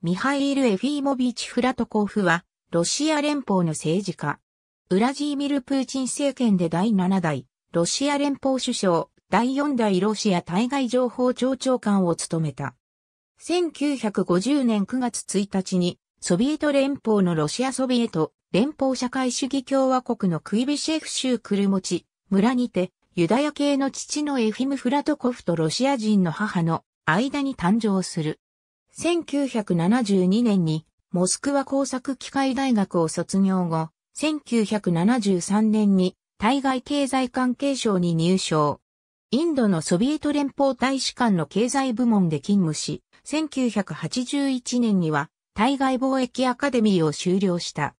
ミハイール・エフィーモビーチ・フラトコフは、ロシア連邦の政治家。ウラジーミル・プーチン政権で第7代、ロシア連邦首相、第4代ロシア対外情報庁長官を務めた。1950年9月1日に、ソビエト連邦のロシアソビエト、連邦社会主義共和国のクイビシェフ州クルモチ、村にて、ユダヤ系の父のエフィム・フラトコフとロシア人の母の間に誕生する。1972年にモスクワ工作機械大学を卒業後、1973年に対外経済関係省に入省。インドのソビエト連邦大使館の経済部門で勤務し、1981年には対外貿易アカデミーを修了した。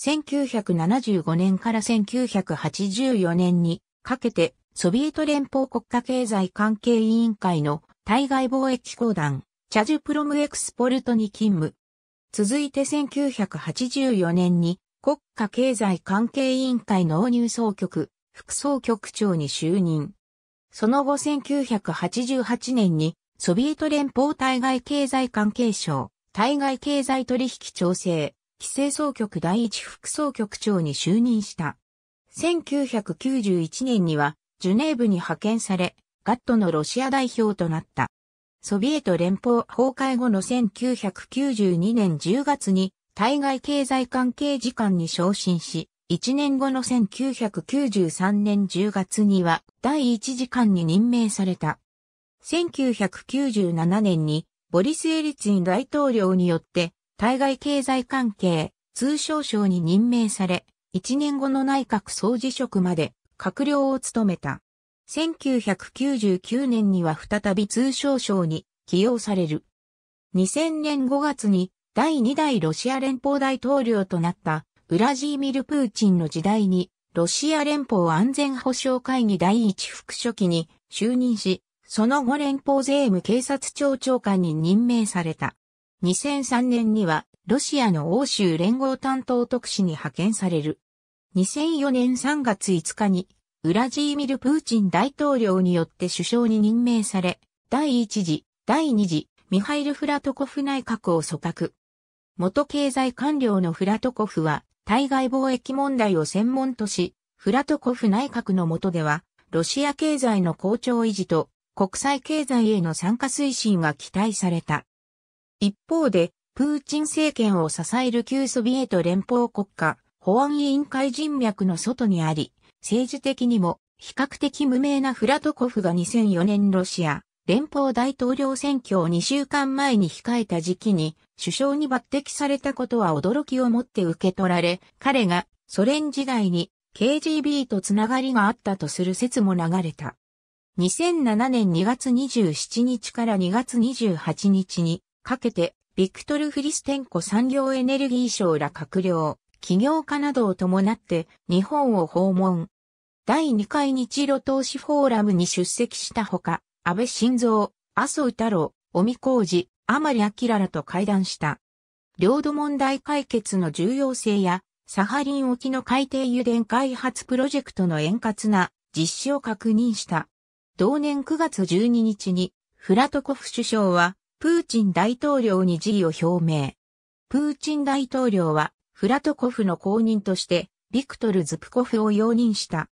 1975年から1984年にかけてソビエト連邦国家経済関係委員会の対外貿易公団チャジュプロムエクスポルトに勤務。続いて1984年に国家経済関係委員会納入総局、副総局長に就任。その後1988年にソビエト連邦対外経済関係省、対外経済取引調整、規制総局第一副総局長に就任した。1991年にはジュネーブに派遣され、ガットのロシア代表となった。ソビエト連邦崩壊後の1992年10月に対外経済関係時間に昇進し、1年後の1993年10月には第1次官に任命された。1997年にボリス・エリツィン大統領によって対外経済関係通商省に任命され、1年後の内閣総辞職まで閣僚を務めた。1999年には再び通商省に起用される。2000年5月に第2代ロシア連邦大統領となったウラジーミル・プーチンの時代にロシア連邦安全保障会議第一副書記に就任し、その後連邦税務警察庁長官に任命された。2003年にはロシアの欧州連合担当特使に派遣される。2004年3月5日にウラジーミル・プーチン大統領によって首相に任命され、第一次、第二次、ミハイル・フラトコフ内閣を組閣。元経済官僚のフラトコフは、対外貿易問題を専門とし、フラトコフ内閣の下では、ロシア経済の好調維持と国際経済への参加推進が期待された。一方で、プーチン政権を支える旧ソビエト連邦国家保安委員会人脈の外にあり、政治的にも比較的無名なフラトコフが2004年ロシア連邦大統領選挙を2週間前に控えた時期に首相に抜擢されたことは驚きをもって受け取られ、彼がソ連時代に KGB とつながりがあったとする説も流れた。2007年2月27日から2月28日にかけてビクトル・フリステンコ産業エネルギー省ら閣僚、企業家などを伴って日本を訪問。第2回日露投資フォーラムに出席したほか、安倍晋三、麻生太郎、尾身浩二、甘利明らと会談した。領土問題解決の重要性や、サハリン沖の海底油田開発プロジェクトの円滑な実施を確認した。同年9月12日に、フラトコフ首相は、プーチン大統領に辞意を表明。プーチン大統領は、フラトコフの後任として、ビクトル・ズプコフを容認した。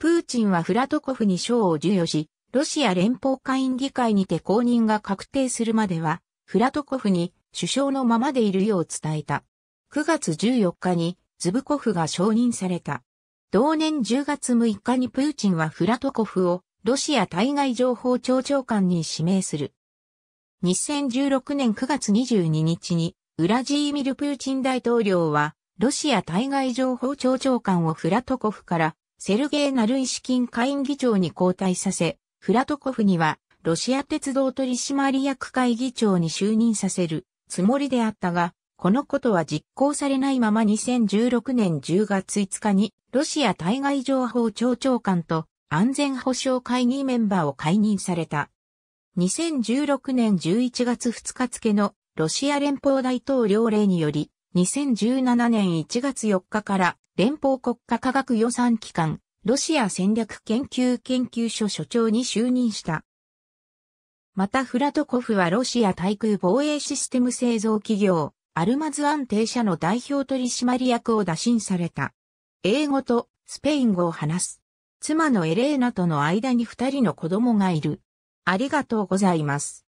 プーチンはフラトコフに賞を授与し、ロシア連邦会議会にて公認が確定するまでは、フラトコフに首相のままでいるよう伝えた。9月14日にズブコフが承認された。同年10月6日にプーチンはフラトコフをロシア対外情報庁長官に指名する。2016年9月22日にウラジーミル・プーチン大統領は、ロシア対外情報庁長官をフラトコフからセルゲイ・ナルイシキン会議長に交代させ、フラトコフにはロシア鉄道取締役会議長に就任させるつもりであったが、このことは実行されないまま2016年10月5日にロシア対外情報庁長官と安全保障会議メンバーを解任された。2016年11月2日付のロシア連邦大統領令により、2017年1月4日から連邦国家科学予算機関、ロシア戦略研究研究所所長に就任した。またフラトコフはロシア対空防衛システム製造企業、アルマズ安定社の代表取締役を打診された。英語とスペイン語を話す。妻のエレーナとの間に二人の子供がいる。ありがとうございます。